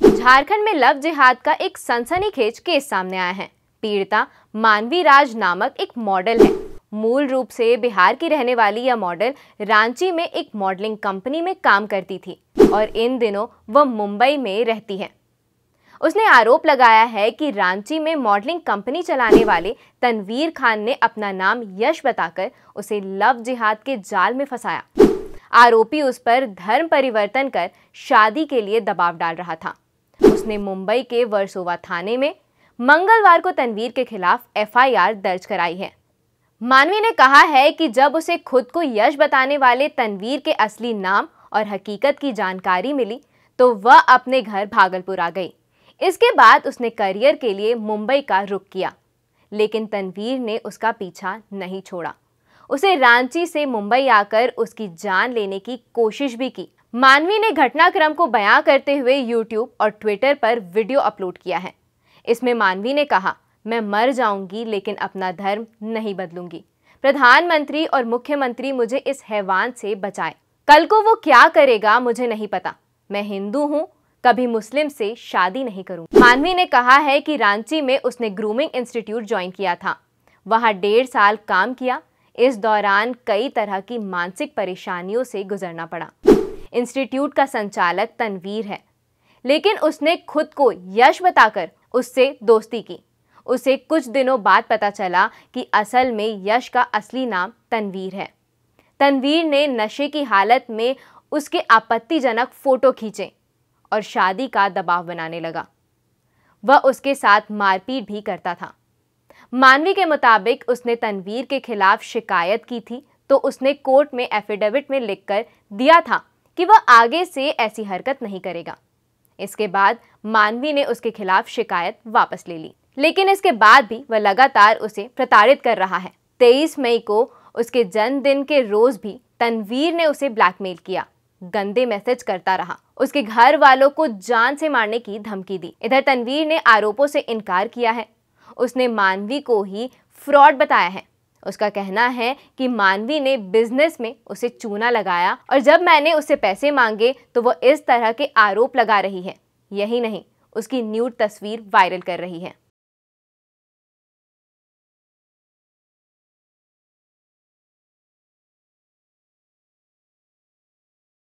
झारखंड में लव जिहाद का एक सनसनीखेज केस सामने आया है पीड़िता मानवी राज नामक एक मॉडल है मूल रूप से बिहार की रहने वाली यह मॉडल रांची में एक मॉडलिंग कंपनी में काम करती थी और इन दिनों वह मुंबई में रहती है उसने आरोप लगाया है कि रांची में मॉडलिंग कंपनी चलाने वाले तनवीर खान ने अपना नाम यश बताकर उसे लव जिहाद के जाल में फंसाया आरोपी उस पर धर्म परिवर्तन कर शादी के लिए दबाव डाल रहा था उसने मुंबई के वर्सोवा थाने में मंगलवार को तनवीर के खिलाफ एफआईआर दर्ज कराई है मानवी ने कहा है कि जब उसे खुद को यश बताने वाले तनवीर के असली नाम और हकीकत की जानकारी मिली तो वह अपने घर भागलपुर आ गई इसके बाद उसने करियर के लिए मुंबई का रुख किया लेकिन तनवीर ने उसका पीछा नहीं छोड़ा उसे रांची से मुंबई आकर उसकी जान लेने की कोशिश भी की मानवी ने घटनाक्रम को बयां करते हुए यूट्यूब और ट्विटर पर वीडियो अपलोड किया है इसमें मानवी ने कहा मैं मर जाऊंगी लेकिन अपना धर्म नहीं बदलूंगी प्रधानमंत्री और मुख्यमंत्री मुझे इस हैवान से बचाए कल को वो क्या करेगा मुझे नहीं पता मैं हिंदू हूँ कभी मुस्लिम से शादी नहीं करूँ मानवी ने कहा है कि रांची में उसने ग्रूमिंग इंस्टीट्यूट ज्वाइन किया था वहाँ डेढ़ साल काम किया इस दौरान कई तरह की मानसिक परेशानियों से गुजरना पड़ा इंस्टीट्यूट का संचालक तनवीर है लेकिन उसने खुद को यश बताकर उससे दोस्ती की उसे कुछ दिनों बाद पता चला कि असल में यश का असली नाम तनवीर है तनवीर ने नशे की हालत में उसके आपत्तिजनक फ़ोटो खींचे और शादी का दबाव बनाने लगा वह उसके साथ मारपीट भी करता था मानवी के मुताबिक उसने तनवीर के खिलाफ शिकायत की थी तो उसने कोर्ट में एफिडेविट में लिखकर दिया था कि वह आगे से ऐसी हरकत नहीं करेगा इसके बाद मानवी ने उसके खिलाफ शिकायत वापस ले ली लेकिन इसके बाद भी वह लगातार उसे प्रताड़ित कर रहा है तेईस मई को उसके जन्मदिन के रोज भी तनवीर ने उसे ब्लैकमेल किया गंदे मैसेज करता रहा उसके घर वालों को जान से मारने की धमकी दी इधर तनवीर ने आरोपों से इनकार किया है उसने मानवी को ही फ्रॉड बताया है उसका कहना है कि मानवी ने बिजनेस में उसे चूना लगाया और जब मैंने उससे पैसे मांगे तो वो इस तरह के आरोप लगा रही है यही नहीं उसकी न्यूड तस्वीर वायरल कर रही है